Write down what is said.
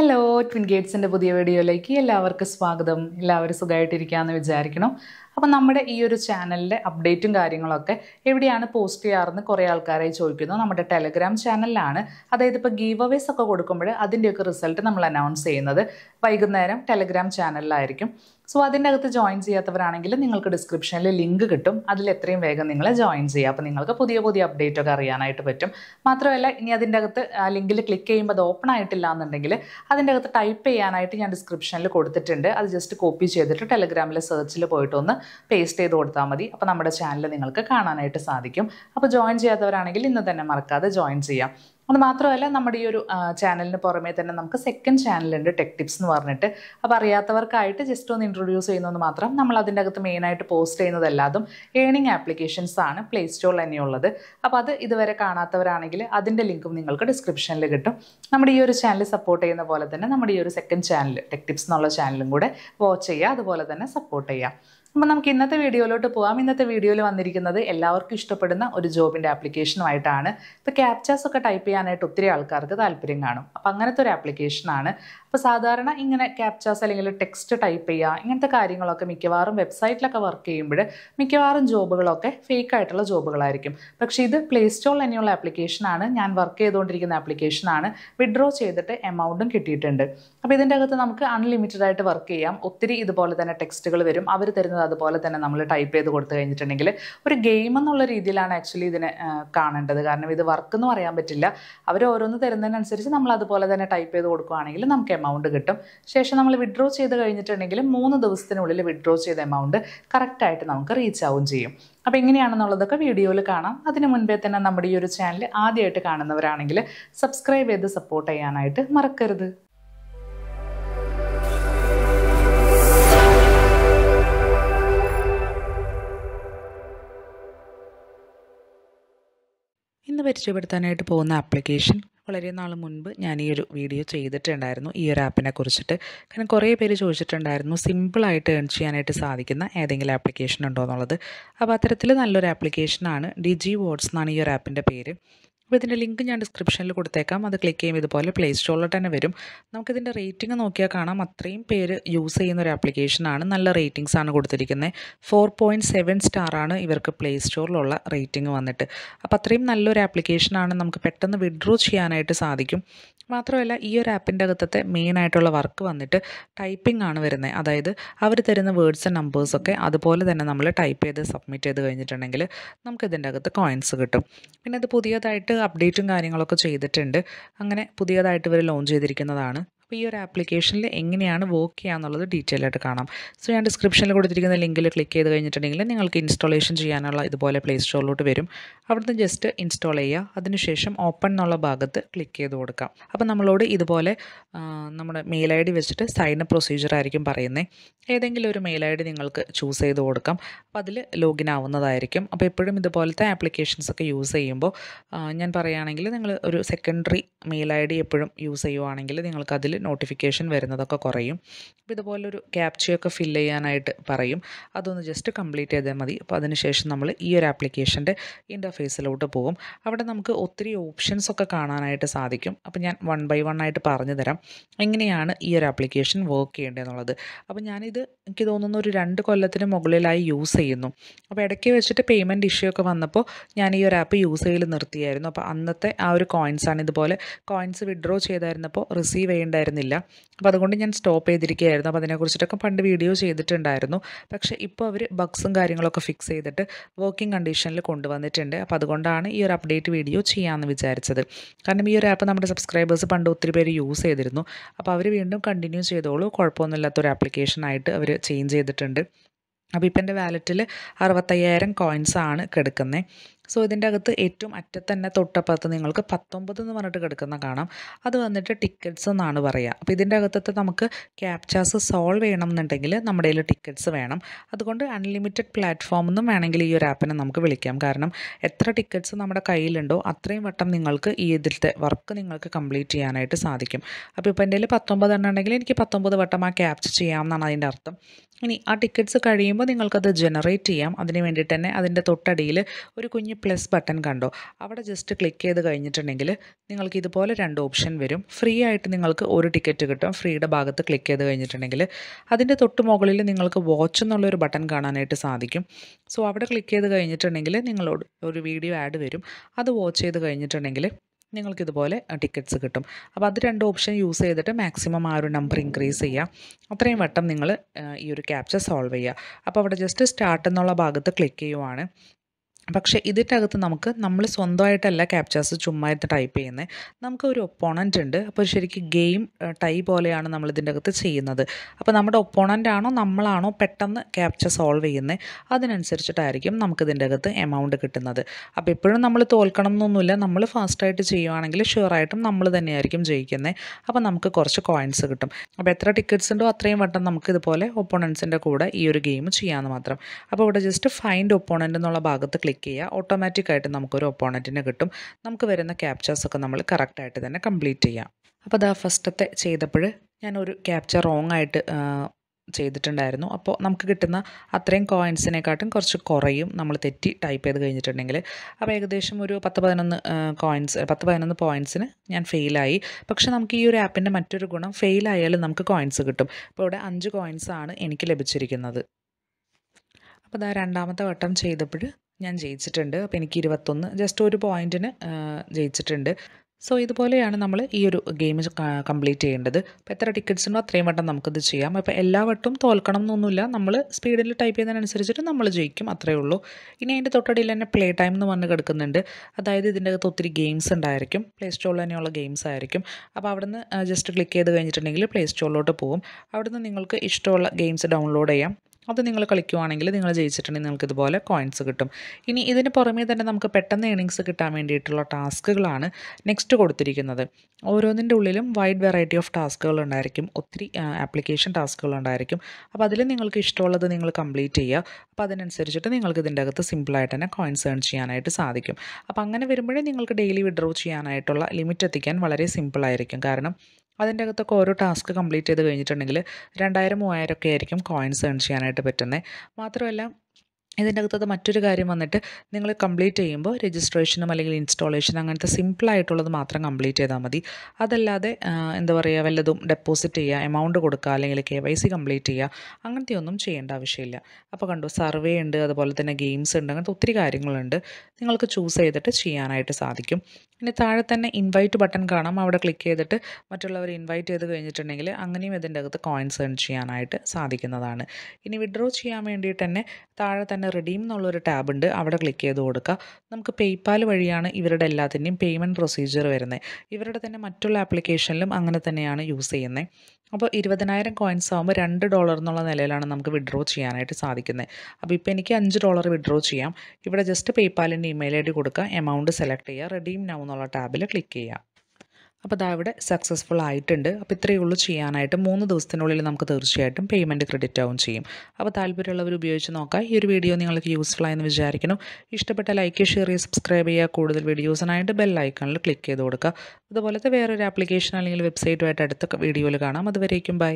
hello twin ഗേറ്റ്സിൻ്റെ പുതിയ വീഡിയോയിലേക്ക് എല്ലാവർക്കും സ്വാഗതം എല്ലാവരും എന്ന് വിചാരിക്കണം അപ്പോൾ നമ്മുടെ ഈ ഒരു ചാനലിലെ അപ്ഡേറ്റും കാര്യങ്ങളൊക്കെ എവിടെയാണ് പോസ്റ്റ് ചെയ്യാറെന്ന് കുറേ ആൾക്കാരെ ചോദിക്കുന്നു നമ്മുടെ ടെലഗ്രാം ചാനലിലാണ് അതായത് ഇപ്പോൾ ഗീവ് അവേസ് ഒക്കെ കൊടുക്കുമ്പോൾ അതിൻ്റെയൊക്കെ റിസൾട്ട് നമ്മൾ അനൗൺസ് ചെയ്യുന്നത് വൈകുന്നേരം ടെലഗ്രാം ചാനലിലായിരിക്കും സോ അതിൻ്റെ അകത്ത് ജോയിൻ ചെയ്യാത്തവരാണെങ്കിൽ നിങ്ങൾക്ക് ഡിസ്ക്രിപ്ഷനിൽ ലിങ്ക് കിട്ടും അതിൽ എത്രയും വേഗം നിങ്ങൾ ജോയിൻ ചെയ്യുക അപ്പോൾ നിങ്ങൾക്ക് പുതിയ പുതിയ അപ്ഡേറ്റ് ഒക്കെ അറിയാനായിട്ട് പറ്റും മാത്രമല്ല ഇനി അതിൻ്റെ അകത്ത് ആ ലിങ്കിൽ ക്ലിക്ക് ചെയ്യുമ്പോൾ അത് ഓപ്പൺ ആയിട്ടില്ല എന്നുണ്ടെങ്കിൽ അതിൻ്റെ അകത്ത് ടൈപ്പ് ചെയ്യാനായിട്ട് ഞാൻ ഡിസ്ക്രിപ്ഷനിൽ കൊടുത്തിട്ടുണ്ട് അത് ജസ്റ്റ് കോപ്പി ചെയ്തിട്ട് ടെലഗ്രാമിലെ സെർച്ചിൽ പോയിട്ടൊന്ന് പേസ്റ്റ് ചെയ്ത് കൊടുത്താൽ മതി അപ്പോൾ നമ്മുടെ ചാനൽ നിങ്ങൾക്ക് കാണാനായിട്ട് സാധിക്കും അപ്പോൾ ജോയിൻ ചെയ്യാത്തവരാണെങ്കിൽ ഇന്ന് തന്നെ മറക്കാതെ ജോയിൻ ചെയ്യാം അത് മാത്രമല്ല നമ്മുടെ ഈ ഒരു ചാനലിന് പുറമേ തന്നെ നമുക്ക് സെക്കൻഡ് ചാനലുണ്ട് ടെക് ടിപ്സ് എന്ന് പറഞ്ഞിട്ട് അപ്പോൾ അറിയാത്തവർക്കായിട്ട് ജസ്റ്റ് ഒന്ന് ഇൻട്രൊഡ്യൂസ് ചെയ്യുന്നത് മാത്രം നമ്മൾ അതിൻ്റെ അകത്ത് മെയിനായിട്ട് പോസ്റ്റ് ചെയ്യുന്നതല്ലാതും ഏണിംഗ് ആപ്ലിക്കേഷൻസ് ആണ് പ്ലേ സ്റ്റോറിൽ തന്നെയുള്ളത് അപ്പോൾ അത് ഇതുവരെ കാണാത്തവരാണെങ്കിൽ അതിൻ്റെ ലിങ്കും നിങ്ങൾക്ക് ഡിസ്ക്രിപ്ഷനിൽ കിട്ടും നമ്മുടെ ഈ ഒരു ചാനൽ സപ്പോർട്ട് ചെയ്യുന്ന പോലെ തന്നെ നമ്മുടെ ഈ ഒരു സെക്കൻഡ് ചാനൽ ടെക് ടിപ്സ് എന്നുള്ള ചാനലും കൂടെ വാച്ച് ചെയ്യുക അതുപോലെ തന്നെ സപ്പോർട്ട് ചെയ്യുക അപ്പം നമുക്ക് ഇന്നത്തെ വീഡിയോയിലോട്ട് പോകാം ഇന്നത്തെ വീഡിയോയിൽ വന്നിരിക്കുന്നത് എല്ലാവർക്കും ഇഷ്ടപ്പെടുന്ന ഒരു ജോബിൻ്റെ ആപ്ലിക്കേഷനുമായിട്ടാണ് ഇപ്പോൾ ക്യാപ്ചാസ് ഒക്കെ ടൈപ്പ് ചെയ്യാനായിട്ട് ഒത്തിരി ആൾക്കാർക്ക് താല്പര്യം കാണും അപ്പം അങ്ങനത്തെ ഒരു ആപ്ലിക്കേഷനാണ് അപ്പോൾ സാധാരണ ഇങ്ങനെ ക്യാപ്ചാസ് അല്ലെങ്കിൽ ടെക്സ്റ്റ് ടൈപ്പ് ചെയ്യുക ഇങ്ങനത്തെ കാര്യങ്ങളൊക്കെ മിക്കവാറും വെബ്സൈറ്റിലൊക്കെ വർക്ക് ചെയ്യുമ്പോൾ മിക്കവാറും ജോബുകളൊക്കെ ഫേക്ക് ആയിട്ടുള്ള ജോബുകളായിരിക്കും പക്ഷേ ഇത് പ്ലേ സ്റ്റോൾ തന്നെയുള്ള ആപ്ലിക്കേഷനാണ് ഞാൻ വർക്ക് ചെയ്തുകൊണ്ടിരിക്കുന്ന ആപ്ലിക്കേഷനാണ് വിഡ്രോ ചെയ്തിട്ട് എമൗണ്ടും കിട്ടിയിട്ടുണ്ട് അപ്പോൾ ഇതിൻ്റെ അകത്ത് നമുക്ക് അൺലിമിറ്റഡ് ആയിട്ട് വർക്ക് ചെയ്യാം ഒത്തിരി ഇതുപോലെ തന്നെ ടെക്സ്റ്റുകൾ വരും അവർ തരുന്ന കൊടുക്കുന്നത് അതുപോലെ തന്നെ നമ്മൾ ടൈപ്പ് ചെയ്ത് കൊടുത്തു കഴിഞ്ഞിട്ടുണ്ടെങ്കിൽ ഒരു ഗെയിം എന്നുള്ള രീതിയിലാണ് ആക്ച്വലി ഇതിനെ കാണേണ്ടത് കാരണം ഇത് വർക്ക് എന്ന് പറയാൻ പറ്റില്ല അവർ ഓരോന്ന് തരുന്നതിനനുസരിച്ച് നമ്മൾ അതുപോലെ തന്നെ ടൈപ്പ് ചെയ്ത് കൊടുക്കുകയാണെങ്കിൽ നമുക്ക് എമൗണ്ട് കിട്ടും ശേഷം നമ്മൾ വിഡ്രോ ചെയ്ത് കഴിഞ്ഞിട്ടുണ്ടെങ്കിൽ മൂന്ന് ദിവസത്തിനുള്ളിൽ വിഡ്രോ ചെയ്ത എമൗണ്ട് കറക്റ്റായിട്ട് നമുക്ക് റീച്ച് ആവും ചെയ്യും അപ്പോൾ എങ്ങനെയാണെന്നുള്ളതൊക്കെ വീഡിയോയിൽ കാണാം അതിന് മുൻപേ തന്നെ നമ്മുടെ ഈ ഒരു ചാനൽ ആദ്യമായിട്ട് കാണുന്നവരാണെങ്കിൽ സബ്സ്ക്രൈബ് ചെയ്ത് സപ്പോർട്ട് ചെയ്യാനായിട്ട് മറക്കരുത് ഇന്ന് പരിചയപ്പെടുത്താനായിട്ട് പോകുന്ന ആപ്ലിക്കേഷൻ വളരെ നാൾ മുൻപ് ഞാൻ ഈ ഒരു വീഡിയോ ചെയ്തിട്ടുണ്ടായിരുന്നു ഈ ഒരു ആപ്പിനെ കുറിച്ചിട്ട് കാരണം കുറേ പേര് ചോദിച്ചിട്ടുണ്ടായിരുന്നു സിമ്പിളായിട്ട് ഏൺ ചെയ്യാനായിട്ട് സാധിക്കുന്ന ഏതെങ്കിലും ആപ്ലിക്കേഷൻ ഉണ്ടോ എന്നുള്ളത് അപ്പോൾ അത്തരത്തിൽ നല്ലൊരു ആപ്ലിക്കേഷനാണ് ഡിജി വോട്ട്സ് എന്നാണ് ഈ ഒരു ആപ്പിൻ്റെ പേര് അപ്പോൾ ഇതിൻ്റെ ലിങ്ക് ഞാൻ ഡിസ്ക്രിപ്ഷനിൽ കൊടുത്തേക്കാം അത് ക്ലിക്ക് ചെയ്യുമ്പോൾ ഇതുപോലെ പ്ലേ സ്റ്റോറിൽ തന്നെ വരും നമുക്കിതിൻ്റെ റേറ്റിംഗ് നോക്കിയാൽ കാണാം അത്രയും പേര് യൂസ് ചെയ്യുന്ന ഒരു ആപ്ലിക്കേഷനാണ് നല്ല റേറ്റിംഗ്സ് ആണ് കൊടുത്തിരിക്കുന്നത് ഫോർ പോയിൻറ്റ് സെവൻ സ്റ്റാറാണ് ഇവർക്ക് പ്ലേ സ്റ്റോറിലുള്ള റേറ്റിംഗ് വന്നിട്ട് അപ്പോൾ അത്രയും നല്ലൊരു ആപ്ലിക്കേഷനാണ് നമുക്ക് പെട്ടെന്ന് വിഡ്രോ ചെയ്യാനായിട്ട് സാധിക്കും മാത്രമല്ല ഈ ഒരു ആപ്പിൻ്റെ അകത്തത്തെ മെയിൻ ആയിട്ടുള്ള വർക്ക് വന്നിട്ട് ടൈപ്പിംഗ് ആണ് വരുന്നത് അതായത് അവർ തരുന്ന വേർഡ്സ് നമ്പേഴ്സൊക്കെ അതുപോലെ തന്നെ നമ്മൾ ടൈപ്പ് ചെയ്ത് സബ്മിറ്റ് ചെയ്ത് കഴിഞ്ഞിട്ടുണ്ടെങ്കിൽ നമുക്ക് ഇതിൻ്റെ അകത്ത് കോയിൻസ് കിട്ടും പിന്നെ ഇത് പുതിയതായിട്ട് അപ്ഡേറ്റും കാര്യങ്ങളൊക്കെ ചെയ്തിട്ടുണ്ട് അങ്ങനെ പുതിയതായിട്ട് ഇവർ ലോഞ്ച് ചെയ്തിരിക്കുന്നതാണ് അപ്പോൾ ഈ ഒരു ആപ്ലിക്കേഷനിൽ എങ്ങനെയാണ് വർക്ക് എന്നുള്ളത് ഡീറ്റെയിൽ ആയിട്ട് കാണാം സോ ഞാൻ ഡിസ്ക്രിപ്ഷനിൽ കൊടുത്തിരിക്കുന്ന ലിങ്കിൽ ക്ലിക്ക് ചെയ്ത് കഴിഞ്ഞിട്ടുണ്ടെങ്കിൽ നിങ്ങൾക്ക് ഇൻസ്റ്റാളേഷൻ ചെയ്യാനുള്ള ഇതുപോലെ പ്ലേ സ്റ്റോറിലോട്ട് വരും അവിടുന്ന് ജസ്റ്റ് ഇൻസ്റ്റാൾ ചെയ്യുക അതിനുശേഷം ഓപ്പൺ എന്നുള്ള ഭാഗത്ത് ക്ലിക്ക് ചെയ്ത് കൊടുക്കാം അപ്പോൾ നമ്മളോട് ഇതുപോലെ നമ്മുടെ മെയിൽ ഐ ഡി വെച്ചിട്ട് സൈൻ അപ്പ് പ്രൊസീജിയർ ആയിരിക്കും പറയുന്നത് ഏതെങ്കിലും ഒരു മെയിൽ ഐ ഡി നിങ്ങൾക്ക് ചൂസ് ചെയ്ത് കൊടുക്കാം അപ്പോൾ അതിൽ ലോഗിൻ ആവുന്നതായിരിക്കും അപ്പോൾ എപ്പോഴും ഇതുപോലത്തെ ആപ്ലിക്കേഷൻസ് ഒക്കെ യൂസ് ചെയ്യുമ്പോൾ ഞാൻ പറയുകയാണെങ്കിൽ നിങ്ങൾ ഒരു സെക്കൻഡറി മെയിൽ ഐ ഡി എപ്പോഴും യൂസ് ചെയ്യുവാണെങ്കിൽ നിങ്ങൾക്ക് അതിൽ നോട്ടിഫിക്കേഷൻ വരുന്നതൊക്കെ കുറയും അപ്പോൾ ഇതുപോലൊരു ക്യാപ്ചയൊക്കെ ഫില്ല് ചെയ്യാനായിട്ട് പറയും അതൊന്ന് ജസ്റ്റ് കംപ്ലീറ്റ് ചെയ്താൽ മതി അപ്പോൾ അതിനുശേഷം നമ്മൾ ഈ ഒരു ആപ്ലിക്കേഷൻ്റെ ഇൻ്റർഫേസിലോട്ട് പോകും അവിടെ നമുക്ക് ഒത്തിരി ഓപ്ഷൻസ് ഒക്കെ കാണാനായിട്ട് സാധിക്കും അപ്പോൾ ഞാൻ വൺ ബൈ വൺ ആയിട്ട് പറഞ്ഞു തരാം എങ്ങനെയാണ് ഈ ഒരു ആപ്ലിക്കേഷൻ വർക്ക് ചെയ്യേണ്ടതെന്നുള്ളത് അപ്പോൾ ഞാനിത് എനിക്ക് തോന്നുന്നു ഒരു രണ്ട് കൊല്ലത്തിന് മുകളിലായി യൂസ് ചെയ്യുന്നു അപ്പോൾ ഇടയ്ക്ക് വെച്ചിട്ട് പേയ്മെൻറ്റ് ഇഷ്യൂ ഒക്കെ വന്നപ്പോൾ ഞാൻ ഈ ഒരു ആപ്പ് യൂസ് ചെയ്ത് നിർത്തിയായിരുന്നു അപ്പോൾ അന്നത്തെ ആ ഒരു കോയിൻസാണ് ഇതുപോലെ കോയിൻസ് വിഡ്രോ ചെയ്തായിരുന്നപ്പോൾ റിസീവ് ചെയ്യേണ്ടായിരുന്നു ഉണ്ടായിരുന്നില്ല അപ്പോൾ അതുകൊണ്ട് ഞാൻ സ്റ്റോപ്പ് ചെയ്തിരിക്കുകയായിരുന്നു അപ്പോൾ അതിനെക്കുറിച്ചിട്ടൊക്കെ പണ്ട് വീഡിയോ ചെയ്തിട്ടുണ്ടായിരുന്നു പക്ഷേ ഇപ്പോൾ അവർ ബഗ്സും കാര്യങ്ങളൊക്കെ ഫിക്സ് ചെയ്തിട്ട് വർക്കിംഗ് കണ്ടീഷനിൽ കൊണ്ടുവന്നിട്ടുണ്ട് അപ്പോൾ അതുകൊണ്ടാണ് ഈ ഒരു അപ്ഡേറ്റ് വീഡിയോ ചെയ്യാമെന്ന് വിചാരിച്ചത് കാരണം ഈ ഒരു ആപ്പ് നമ്മുടെ സബ്സ്ക്രൈബേഴ്സ് പണ്ട് ഒത്തിരി പേര് യൂസ് ചെയ്തിരുന്നു അപ്പോൾ അവർ വീണ്ടും കണ്ടിന്യൂ ചെയ്തോളൂ കുഴപ്പമൊന്നുമില്ലാത്തൊരു ആപ്ലിക്കേഷനായിട്ട് അവർ ചേഞ്ച് ചെയ്തിട്ടുണ്ട് അപ്പോൾ ഇപ്പം എൻ്റെ വാലറ്റിൽ അറുപത്തയ്യായിരം കോയിൻസാണ് കിടക്കുന്നത് സോ ഇതിൻ്റെ അകത്ത് ഏറ്റവും അറ്റത്തന്നെ തൊട്ടപ്പുറത്ത് നിങ്ങൾക്ക് പത്തൊമ്പത് എന്ന് പറഞ്ഞിട്ട് കിടക്കുന്ന കാണാം അത് വന്നിട്ട് ടിക്കറ്റ്സ് എന്നാണ് പറയുക അപ്പോൾ ഇതിൻ്റെ അകത്തത്തെ നമുക്ക് ക്യാപ്ചാസ് സോൾവ് ചെയ്യണം എന്നുണ്ടെങ്കിൽ നമ്മുടെ കയ്യിൽ ടിക്കറ്റ്സ് വേണം അതുകൊണ്ട് അൺലിമിറ്റഡ് പ്ലാറ്റ്ഫോം എന്നും വേണമെങ്കിൽ ഈ ഒരു ആപ്പിനെ നമുക്ക് വിളിക്കാം കാരണം എത്ര ടിക്കറ്റ്സ് നമ്മുടെ കയ്യിലുണ്ടോ അത്രയും വട്ടം നിങ്ങൾക്ക് ഈ ഇതിലത്തെ വർക്ക് നിങ്ങൾക്ക് കംപ്ലീറ്റ് ചെയ്യാനായിട്ട് സാധിക്കും അപ്പോൾ ഇപ്പോൾ എൻ്റെ കയ്യിൽ പത്തൊമ്പത് എണ്ണം എനിക്ക് പത്തൊമ്പത് വട്ടം ആ ക്യാപ്ച ചെയ്യാം എന്നാണ് അതിൻ്റെ അർത്ഥം ഇനി ആ ടിക്കറ്റ്സ് കഴിയുമ്പോൾ നിങ്ങൾക്കത് ജനറേറ്റ് ചെയ്യാം അതിന് വേണ്ടിയിട്ട് തന്നെ അതിൻ്റെ തൊട്ടടിയിൽ ഒരു കുഞ്ഞ് പ്ലസ് ബട്ടൺ കണ്ടോ അവിടെ ജസ്റ്റ് ക്ലിക്ക് ചെയ്ത് കഴിഞ്ഞിട്ടുണ്ടെങ്കിൽ നിങ്ങൾക്ക് ഇതുപോലെ രണ്ട് ഓപ്ഷൻ വരും ഫ്രീ ആയിട്ട് നിങ്ങൾക്ക് ഒരു ടിക്കറ്റ് കിട്ടും ഫ്രീയുടെ ഭാഗത്ത് ക്ലിക്ക് ചെയ്ത് കഴിഞ്ഞിട്ടുണ്ടെങ്കിൽ അതിൻ്റെ തൊട്ട് മുകളിൽ നിങ്ങൾക്ക് വാച്ച് എന്നുള്ളൊരു ബട്ടൺ കാണാനായിട്ട് സാധിക്കും സോ അവിടെ ക്ലിക്ക് ചെയ്ത് കഴിഞ്ഞിട്ടുണ്ടെങ്കിൽ നിങ്ങളോട് ഒരു വീഡിയോ ആഡ് വരും അത് വാച്ച് ചെയ്ത് കഴിഞ്ഞിട്ടുണ്ടെങ്കിൽ നിങ്ങൾക്കിതുപോലെ ടിക്കറ്റ്സ് കിട്ടും അപ്പോൾ അത് രണ്ട് ഓപ്ഷൻ യൂസ് ചെയ്തിട്ട് മാക്സിമം ആ ഒരു നമ്പർ ഇൻക്രീസ് ചെയ്യുക അത്രയും വട്ടം നിങ്ങൾ ഈ ഒരു ക്യാപ്ചർ സോൾവ് ചെയ്യുക അപ്പോൾ അവിടെ ജസ്റ്റ് സ്റ്റാർട്ട് എന്നുള്ള ഭാഗത്ത് ക്ലിക്ക് ചെയ്യുവാണ് പക്ഷേ അകത്ത് നമുക്ക് നമ്മൾ സ്വന്തമായിട്ടല്ല ക്യാപ്ചേഴ്സ് ചുമ്മാ ടൈപ്പ് ചെയ്യുന്നത് നമുക്ക് ഒരു ഒപ്പോണൻ്റ് ഉണ്ട് അപ്പോൾ ശരിക്കും ഗെയിം ടൈ പോലെയാണ് നമ്മൾ ഇതിൻ്റെ അകത്ത് ചെയ്യുന്നത് അപ്പോൾ നമ്മുടെ ഒപ്പോണൻ്റ് ആണോ നമ്മളാണോ പെട്ടെന്ന് ക്യാപ്ചർ സോൾവ് ചെയ്യുന്നത് അതിനനുസരിച്ചിട്ടായിരിക്കും നമുക്ക് ഇതിൻ്റെ അകത്ത് എമൗണ്ട് കിട്ടുന്നത് അപ്പോൾ എപ്പോഴും നമ്മൾ തോൽക്കണം എന്നൊന്നുമില്ല നമ്മൾ ഫാസ്റ്റായിട്ട് ചെയ്യുവാണെങ്കിൽ ഷുവറായിട്ടും നമ്മൾ തന്നെയായിരിക്കും ജയിക്കുന്നത് അപ്പോൾ നമുക്ക് കുറച്ച് കോയിൻസ് കിട്ടും അപ്പോൾ എത്ര ടിക്കറ്റ്സ് ഉണ്ടോ അത്രയും വട്ടം നമുക്ക് ഇതുപോലെ ഒപ്പോണൻസിൻ്റെ കൂടെ ഈ ഒരു ഗെയിം ചെയ്യാമെന്ന് മാത്രം അപ്പോൾ ഇവിടെ ജസ്റ്റ് ഫൈൻഡ് ഒപ്പോണൻ്റ് എന്നുള്ള ഭാഗത്ത് ക്ലിക്ക് ക്ലിക്ക് ചെയ്യുക ഓട്ടോമാറ്റിക്കായിട്ട് നമുക്കൊരു ഒപ്പോണൻറ്റിനെ കിട്ടും നമുക്ക് വരുന്ന ക്യാപ്ചേഴ്സൊക്കെ നമ്മൾ കറക്റ്റായിട്ട് തന്നെ കംപ്ലീറ്റ് ചെയ്യാം അപ്പോൾ അതാ ഫസ്റ്റത്തെ ചെയ്തപ്പോൾ ഞാനൊരു ക്യാപ്ചർ റോങ് ആയിട്ട് ചെയ്തിട്ടുണ്ടായിരുന്നു അപ്പോൾ നമുക്ക് കിട്ടുന്ന അത്രയും കോയിൻസിനെക്കാട്ടും കുറച്ച് കുറയും നമ്മൾ തെറ്റി ടൈപ്പ് ചെയ്ത് കഴിഞ്ഞിട്ടുണ്ടെങ്കിൽ അപ്പോൾ ഏകദേശം ഒരു പത്ത് പതിനൊന്ന് കോയിൻസ് പത്ത് പതിനൊന്ന് പോയിൻസിന് ഞാൻ ഫെയിലായി പക്ഷേ നമുക്ക് ഈ ഒരു ആപ്പിൻ്റെ മറ്റൊരു ഗുണം ഫെയിലായാലും നമുക്ക് കോയിൻസ് കിട്ടും അപ്പോൾ ഇവിടെ അഞ്ച് കോയിൻസാണ് എനിക്ക് ലഭിച്ചിരിക്കുന്നത് അപ്പോൾ ഇതാ രണ്ടാമത്തെ വട്ടം ചെയ്തപ്പോൾ ഞാൻ ജയിച്ചിട്ടുണ്ട് അപ്പോൾ എനിക്ക് ഇരുപത്തൊന്ന് ജസ്റ്റ് ഒരു പോയിൻറ്റിന് ജയിച്ചിട്ടുണ്ട് സോ ഇതുപോലെയാണ് നമ്മൾ ഈ ഒരു ഗെയിം കംപ്ലീറ്റ് ചെയ്യേണ്ടത് അപ്പോൾ എത്ര ടിക്കറ്റ്സ് ഉണ്ടോ അത്രയും വട്ടം നമുക്കിത് ചെയ്യാം അപ്പോൾ എല്ലാ വട്ടവും തോൽക്കണം എന്നൊന്നുമില്ല നമ്മൾ സ്പീഡിൽ ടൈപ്പ് ചെയ്യുന്നതിനനുസരിച്ചിട്ട് നമ്മൾ ജയിക്കും അത്രയേ ഉള്ളൂ ഇനി അതിൻ്റെ തൊട്ടടിയിൽ തന്നെ പ്ലേ ടൈം എന്ന് പറഞ്ഞ് കിടക്കുന്നുണ്ട് അതായത് ഇതിൻ്റെ അകത്ത് ഒത്തിരി ഗെയിംസ് ഉണ്ടായിരിക്കും പ്ലേ സ്റ്റോളിൽ തന്നെയുള്ള ഗെയിംസ് ആയിരിക്കും അപ്പോൾ അവിടുന്ന് ജസ്റ്റ് ക്ലിക്ക് ചെയ്ത് കഴിഞ്ഞിട്ടുണ്ടെങ്കിൽ പ്ലേ സ്റ്റോളിലോട്ട് പോകും അവിടുന്ന് നിങ്ങൾക്ക് ഇഷ്ടമുള്ള ഗെയിംസ് ഡൗൺലോഡ് ചെയ്യാം അത് നിങ്ങൾ കളിക്കുവാണെങ്കിൽ നിങ്ങൾ ജയിച്ചിട്ടുണ്ടെങ്കിൽ നിങ്ങൾക്ക് ഇതുപോലെ കോയിൻസ് കിട്ടും ഇനി ഇതിന് പുറമേ തന്നെ നമുക്ക് പെട്ടെന്ന് ഏണിങ്സ് കിട്ടാൻ വേണ്ടിയിട്ടുള്ള ടാസ്കുകളാണ് നെക്സ്റ്റ് കൊടുത്തിരിക്കുന്നത് ഓരോന്നിൻ്റെ ഉള്ളിലും വൈഡ് വെറൈറ്റി ഓഫ് ടാസ്കുകൾ ഉണ്ടായിരിക്കും ഒത്തിരി ആപ്ലിക്കേഷൻ ടാസ്കുകൾ ഉണ്ടായിരിക്കും അപ്പോൾ അതിൽ നിങ്ങൾക്ക് ഇഷ്ടമുള്ളത് നിങ്ങൾ കംപ്ലീറ്റ് ചെയ്യുക അപ്പോൾ അതിനനുസരിച്ചിട്ട് നിങ്ങൾക്ക് ഇതിൻ്റെ അകത്ത് സിമ്പിളായിട്ട് തന്നെ കോയിൻസ് ഏൺ ചെയ്യാനായിട്ട് സാധിക്കും അപ്പോൾ അങ്ങനെ വരുമ്പോഴേ നിങ്ങൾക്ക് ഡെയിലി വിഡ്രോ ചെയ്യാനായിട്ടുള്ള ലിമിറ്റ് എത്തിക്കാൻ വളരെ സിമ്പിളായിരിക്കും കാരണം അതിൻ്റെ അകത്തൊക്കെ ഓരോ ടാസ്ക് കംപ്ലീറ്റ് ചെയ്ത് കഴിഞ്ഞിട്ടുണ്ടെങ്കിൽ രണ്ടായിരം മൂവായിരം ഒക്കെ ആയിരിക്കും കോയിൻസ് ഏൺ ചെയ്യാനായിട്ട് പറ്റുന്നത് മാത്രമല്ല ഇതിൻ്റെ അകത്തത് മറ്റൊരു കാര്യം വന്നിട്ട് നിങ്ങൾ കംപ്ലീറ്റ് ചെയ്യുമ്പോൾ രജിസ്ട്രേഷനും അല്ലെങ്കിൽ ഇൻസ്റ്റാളേഷൻ അങ്ങനത്തെ സിമ്പിളായിട്ടുള്ളത് മാത്രം കംപ്ലീറ്റ് ചെയ്താൽ മതി അതല്ലാതെ എന്താ പറയുക വല്ലതും ഡെപ്പോസിറ്റ് ചെയ്യുക എമൗണ്ട് കൊടുക്കുക അല്ലെങ്കിൽ കെ വൈ സി കംപ്ലീറ്റ് ചെയ്യുക അങ്ങനത്തെ ഒന്നും ചെയ്യേണ്ട ആവശ്യമില്ല അപ്പോൾ കണ്ടു സർവേ ഉണ്ട് അതുപോലെ തന്നെ ഗെയിംസ് ഉണ്ട് അങ്ങനത്തെ ഒത്തിരി കാര്യങ്ങളുണ്ട് നിങ്ങൾക്ക് ചൂസ് ചെയ്തിട്ട് ചെയ്യാനായിട്ട് സാധിക്കും പിന്നെ താഴെ തന്നെ ഇൻവൈറ്റ് ബട്ടൺ കാണാം അവിടെ ക്ലിക്ക് ചെയ്തിട്ട് മറ്റുള്ളവർ ഇൻവൈറ്റ് ചെയ്ത് കഴിഞ്ഞിട്ടുണ്ടെങ്കിൽ അങ്ങനെയും ഇതിൻ്റെ അകത്ത് കോയിൻസ് ഏൺ ചെയ്യാനായിട്ട് സാധിക്കുന്നതാണ് ഇനി വിഡ്രോ ചെയ്യാൻ വേണ്ടിയിട്ട് തന്നെ താഴെ തന്നെ റെഡീം എന്നുള്ളൊരു ടാബ് ഉണ്ട് അവിടെ ക്ലിക്ക് ചെയ്ത് കൊടുക്കുക നമുക്ക് പേയ്പാൽ വഴിയാണ് ഇവരുടെ എല്ലാത്തിൻ്റെയും പേയ്മെൻറ്റ് പ്രൊസീജിയർ വരുന്നത് ഇവരുടെ തന്നെ മറ്റുള്ള ആപ്ലിക്കേഷനിലും അങ്ങനെ തന്നെയാണ് യൂസ് ചെയ്യുന്നത് അപ്പോൾ ഇരുപതിനായിരം കോയിൻസ് ആകുമ്പോൾ രണ്ട് ഡോളർ എന്നുള്ള നിലയിലാണ് നമുക്ക് വിഡ്രോ ചെയ്യാനായിട്ട് സാധിക്കുന്നത് അപ്പോൾ ഇപ്പോൾ എനിക്ക് അഞ്ച് ഡോളർ വിഡ്രോ ചെയ്യാം ഇവിടെ ജസ്റ്റ് പേയ്പാലിൻ്റെ ഇമെയിൽ ഐ ഡി കൊടുക്കുക എമൗണ്ട് സെലക്ട് ചെയ്യുക റെഡീം നൗ എന്നുള്ള ടാബിൽ ക്ലിക്ക് ചെയ്യുക അപ്പോൾ അതാ ഇവിടെ സക്സസ്ഫുൾ ആയിട്ടുണ്ട് അപ്പോൾ ഇത്രയേ ഉള്ളൂ ചെയ്യാനായിട്ട് മൂന്ന് ദിവസത്തിനുള്ളിൽ നമുക്ക് തീർച്ചയായിട്ടും പേയ്മെൻറ്റ് ക്രെഡിറ്റ് ആവും ചെയ്യും അപ്പോൾ താല്പര്യമുള്ളവർ ഉപയോഗിച്ച് നോക്കാം ഈ ഒരു വീഡിയോ നിങ്ങൾക്ക് യൂസ്ഫുൾ ആയെന്ന് വിചാരിക്കുന്നു ഇഷ്ടപ്പെട്ട ലൈക്ക് ഷെയർ ചെയ്യുക സബ്സ്ക്രൈബ് ചെയ്യുക കൂടുതൽ വീഡിയോസിനായിട്ട് ബെൽ ഐക്കണിൽ ക്ലിക്ക് ചെയ്ത് കൊടുക്കുക അതുപോലത്തെ വേറൊരു ആപ്ലിക്കേഷൻ അല്ലെങ്കിൽ വെബ്സൈറ്റുമായിട്ട് അടുത്ത വീഡിയോയിൽ കാണാം അതുവരേക്കും ബൈ